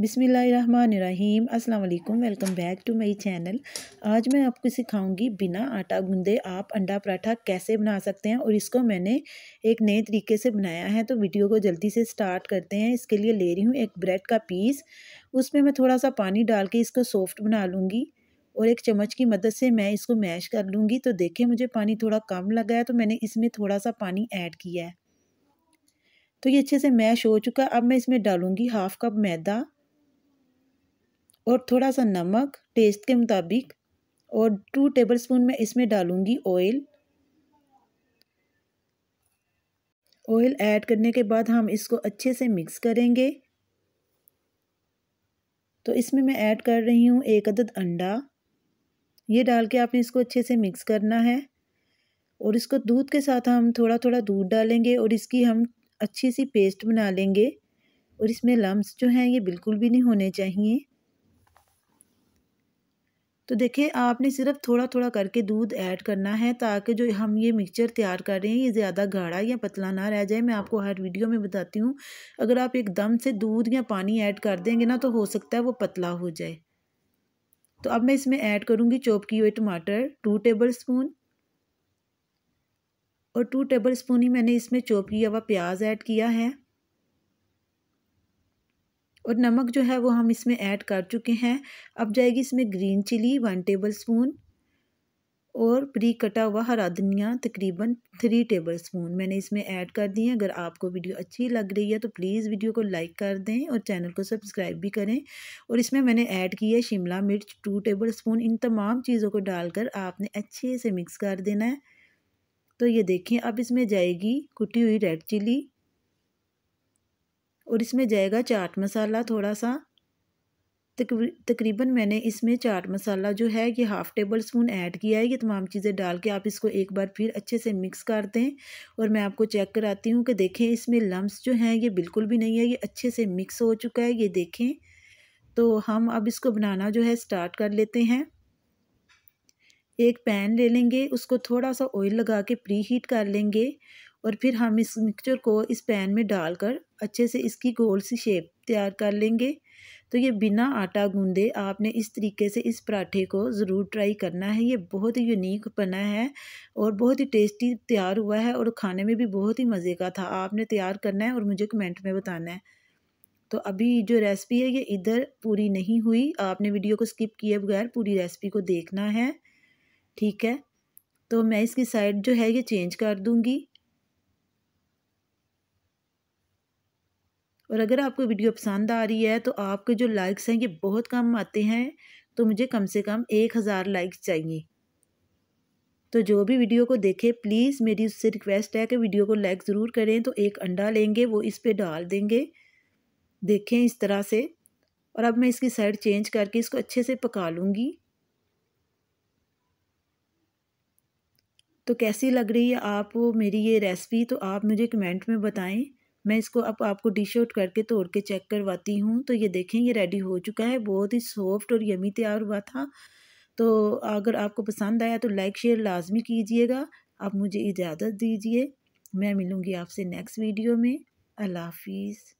बिसमीम अल्लाम welcome back to my channel आज मैं आपको सिखाऊंगी बिना आटा गूंदे आप अंडा पराठा कैसे बना सकते हैं और इसको मैंने एक नए तरीके से बनाया है तो वीडियो को जल्दी से स्टार्ट करते हैं इसके लिए ले रही हूँ एक ब्रेड का पीस उसमें मैं थोड़ा सा पानी डाल के इसको सॉफ्ट बना लूँगी और एक चम्मच की मदद से मैं इसको मैश कर लूँगी तो देखें मुझे पानी थोड़ा कम लगा है तो मैंने इसमें थोड़ा सा पानी ऐड किया है तो ये अच्छे से मैश हो चुका है अब मैं इसमें डालूँगी हाफ़ कप मैदा और थोड़ा सा नमक टेस्ट के मुताबिक और टू टेबलस्पून मैं इसमें डालूँगी ऑयल ऑयल ऐड करने के बाद हम इसको अच्छे से मिक्स करेंगे तो इसमें मैं ऐड कर रही हूँ एक अदद अंडा ये डाल के आपने इसको अच्छे से मिक्स करना है और इसको दूध के साथ हम थोड़ा थोड़ा दूध डालेंगे और इसकी हम अच्छी सी पेस्ट बना लेंगे और इसमें लम्स जो हैं ये बिल्कुल भी नहीं होने चाहिए तो देखिए आपने सिर्फ थोड़ा थोड़ा करके दूध ऐड करना है ताकि जो हम ये मिक्सचर तैयार कर रहे हैं ये ज़्यादा गाढ़ा या पतला ना रह जाए मैं आपको हर वीडियो में बताती हूँ अगर आप एकदम से दूध या पानी ऐड कर देंगे ना तो हो सकता है वो पतला हो जाए तो अब मैं इसमें ऐड करूँगी चॉप किए हुए टमाटर टू टेबल स्पून और टू टेबल स्पून ही मैंने इसमें चॉप किया हुआ प्याज ऐड किया है और नमक जो है वो हम इसमें ऐड कर चुके हैं अब जाएगी इसमें green chilli one tablespoon और प्री कटा हुआ हरा धनिया तकरीबन थ्री टेबल स्पून मैंने इसमें ऐड कर दी है अगर आपको वीडियो अच्छी लग रही है तो प्लीज़ वीडियो को लाइक कर दें और चैनल को सब्सक्राइब भी करें और इसमें मैंने ऐड की है शिमला मिर्च टू टेबल स्पून इन तमाम चीज़ों को डालकर आपने अच्छे से मिक्स कर देना है तो ये देखें अब इसमें जाएगी कुटी हुई रेड चिली और इसमें जाएगा चाट मसाला थोड़ा सा तकरीबन मैंने इसमें चाट मसाला जो है ये हाफ़ टेबल स्पून ऐड किया है ये तमाम चीज़ें डाल के आप इसको एक बार फिर अच्छे से मिक्स कर दें और मैं आपको चेक कराती हूँ कि देखें इसमें लम्स जो हैं ये बिल्कुल भी नहीं है ये अच्छे से मिक्स हो चुका है ये देखें तो हम अब इसको बनाना जो है स्टार्ट कर लेते हैं एक पैन ले लेंगे उसको थोड़ा सा ऑयल लगा के प्री हीट कर लेंगे और फिर हम इस मिक्सचर को इस पैन में डालकर अच्छे से इसकी गोल सी शेप तैयार कर लेंगे तो ये बिना आटा गूंदे आपने इस तरीके से इस पराठे को ज़रूर ट्राई करना है ये बहुत ही यूनिक बना है और बहुत ही टेस्टी तैयार हुआ है और खाने में भी बहुत ही मज़े का था आपने तैयार करना है और मुझे कमेंट में बताना है तो अभी जो रेसिपी है ये इधर पूरी नहीं हुई आपने वीडियो को स्किप किए बगैर पूरी रेसिपी को देखना है ठीक है तो मैं इसकी साइड जो है ये चेंज कर दूँगी और अगर आपको वीडियो पसंद आ रही है तो आपके जो लाइक्स हैं ये बहुत कम आते हैं तो मुझे कम से कम एक हज़ार लाइक्स चाहिए तो जो भी वीडियो को देखे प्लीज़ मेरी उससे रिक्वेस्ट है कि वीडियो को लाइक ज़रूर करें तो एक अंडा लेंगे वो इस पर डाल देंगे देखें इस तरह से और अब मैं इसकी साइड चेंज करके इसको अच्छे से पका लूँगी तो कैसी लग रही है आप मेरी ये रेसिपी तो आप मुझे कमेंट में बताएं मैं इसको अब आपको डिश आउट करके तोड़ के चेक करवाती हूँ तो ये देखें ये रेडी हो चुका है बहुत ही सॉफ्ट और यमी तैयार हुआ था तो अगर आपको पसंद आया तो लाइक शेयर लाजमी कीजिएगा आप मुझे इजाज़त दीजिए मैं मिलूँगी आपसे नेक्स्ट वीडियो में अल्लाह हाफिज़